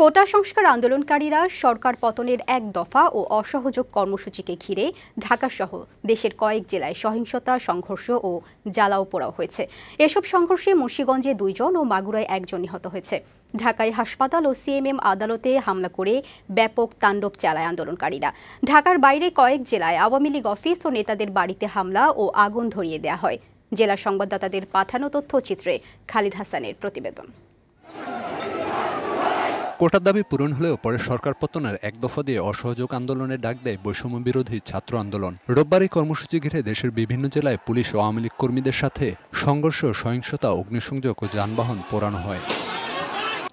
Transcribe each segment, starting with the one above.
কোটা সংস্কার আন্দোলনকারীরা সরকার পতনের এক দফা ও অসহযোগ কর্মসূচিকে ঘিরে ঢাকাসহ দেশের কয়েক জেলায় সহিংসতা সংঘর্ষ ও জ্বালাও পোড়াও হয়েছে এসব সংঘর্ষে মুর্শিগঞ্জে দুইজন ও মাগুরায় একজন নিহত হয়েছে ঢাকায় হাসপাতাল ও সিএমএম আদালতে হামলা করে ব্যাপক তাণ্ডব চালায় আন্দোলনকারীরা ঢাকার বাইরে কয়েক জেলায় আওয়ামী লীগ অফিস ও নেতাদের বাড়িতে হামলা ও আগুন ধরিয়ে দেয়া হয় জেলা সংবাদদাতাদের পাঠানো তথ্যচিত্রে খালিদ হাসানের প্রতিবেদন কোটার দাবি পূরণ হলেও পরে সরকার পতনের এক দফা দিয়ে অসহযোগ আন্দোলনের ডাক দেয় বৈষম্য বিরোধী ছাত্র আন্দোলন রোববারই কর্মসূচি ঘিরে দেশের বিভিন্ন জেলায় পুলিশ ও আওয়ামী লীগ কর্মীদের সাথে সংঘর্ষ সহিংসতা অগ্নিসংযোগ ও যানবাহন পোড়ানো হয়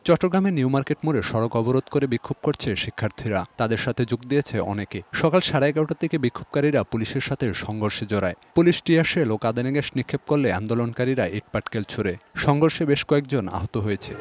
চট্টগ্রামের নিউ মার্কেট মোড়ে সড়ক অবরোধ করে বিক্ষোভ করছে শিক্ষার্থীরা তাদের সাথে যোগ দিয়েছে অনেকে সকাল সাড়ে এগারোটা থেকে বিক্ষোভকারীরা পুলিশের সাথে সংঘর্ষে জড়ায় পুলিশ সেল ও কাদানে গ্যাস নিক্ষেপ করলে আন্দোলনকারীরা ইটপাটকেল ছুড়ে সংঘর্ষে বেশ কয়েকজন আহত হয়েছে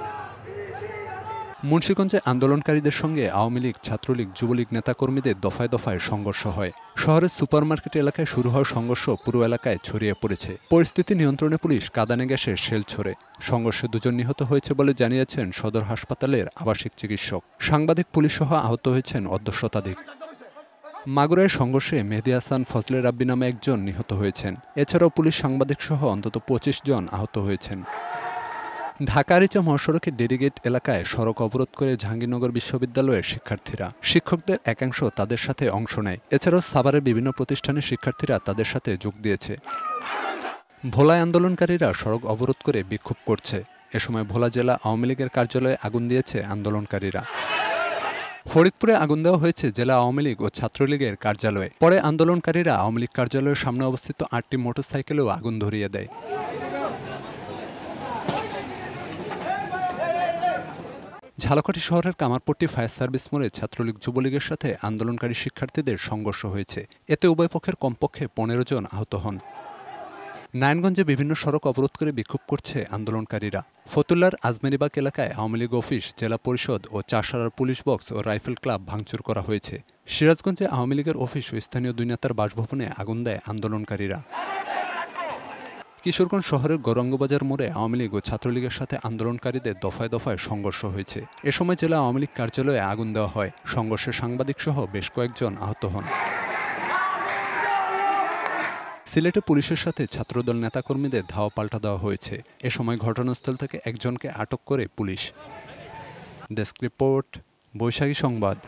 মুন্সীগঞ্জে আন্দোলনকারীদের সঙ্গে আওয়ামী লীগ ছাত্রলীগ যুবলীগ নেতাকর্মীদের দফায় দফায় সংঘর্ষ হয় শহরের সুপারমার্কেট এলাকায় শুরু হওয়া সংঘর্ষ পুরো এলাকায় ছড়িয়ে পড়েছে পরিস্থিতি নিয়ন্ত্রণে পুলিশ কাদানে গ্যাসের শেল ছড়ে সংঘর্ষে দুজন নিহত হয়েছে বলে জানিয়েছেন সদর হাসপাতালের আবাসিক চিকিৎসক সাংবাদিক পুলিশ সহ আহত হয়েছেন অর্ধশতাধিক মাগুরায় সংঘর্ষে মেহেদি হাসান ফজলে রাব্বি নামে একজন নিহত হয়েছেন এছাড়াও পুলিশ সাংবাদিক সহ অন্তত পঁচিশ জন আহত হয়েছেন ঢাকার ইচা মহাসড়কের ডেরিগেট এলাকায় সড়ক অবরোধ করে জাহাঙ্গীরনগর বিশ্ববিদ্যালয়ের শিক্ষার্থীরা শিক্ষকদের একাংশ তাদের সাথে অংশ নেয় এছাড়াও সাভারের বিভিন্ন প্রতিষ্ঠানের শিক্ষার্থীরা তাদের সাথে যোগ দিয়েছে ভোলায় আন্দোলনকারীরা সড়ক অবরোধ করে বিক্ষোভ করছে এ সময় ভোলা জেলা আওয়ামী লীগের কার্যালয়ে আগুন দিয়েছে আন্দোলনকারীরা ফরিদপুরে আগুন দেওয়া হয়েছে জেলা আওয়ামী লীগ ও ছাত্রলীগের কার্যালয়ে পরে আন্দোলনকারীরা আওয়ামী লীগ কার্যালয়ের সামনে অবস্থিত আটটি মোটরসাইকেলেও আগুন ধরিয়ে দেয় ঝালকাঠি শহরের কামারপট্টি ফায়ার সার্ভিস মোড়ে ছাত্রলীগ যুবলীগের সাথে আন্দোলনকারী শিক্ষার্থীদের সংঘর্ষ হয়েছে এতে উভয় পক্ষের কমপক্ষে পনেরো জন আহত হন নারায়ণগঞ্জে বিভিন্ন সড়ক অবরোধ করে বিক্ষোভ করছে আন্দোলনকারীরা ফতুল্লার আজমেরিবাগ এলাকায় আওয়ামী লীগ অফিস জেলা পরিষদ ও চাষারার পুলিশ বক্স ও রাইফেল ক্লাব ভাঙচুর করা হয়েছে সিরাজগঞ্জে আওয়ামী লীগের অফিস ও স্থানীয় দুই নেতার বাসভবনে আগুন দেয় আন্দোলনকারীরা কিশোরগঞ্জ শহরের গৌরঙ্গবাজার মোড়ে আওয়ামী লীগ ও ছাত্রলীগের সাথে আন্দোলনকারীদের দফায় দফায় সংঘর্ষ হয়েছে এ সময় জেলা আওয়ামী লীগ কার্যালয়ে আগুন দেওয়া হয় সংঘর্ষে সাংবাদিক সহ বেশ কয়েকজন আহত হন সিলেটে পুলিশের সাথে ছাত্রদল নেতাকর্মীদের ধাওয়া পাল্টা দেওয়া হয়েছে এ সময় ঘটনাস্থল থেকে একজনকে আটক করে পুলিশ ডেস্ক রিপোর্ট বৈশাখী সংবাদ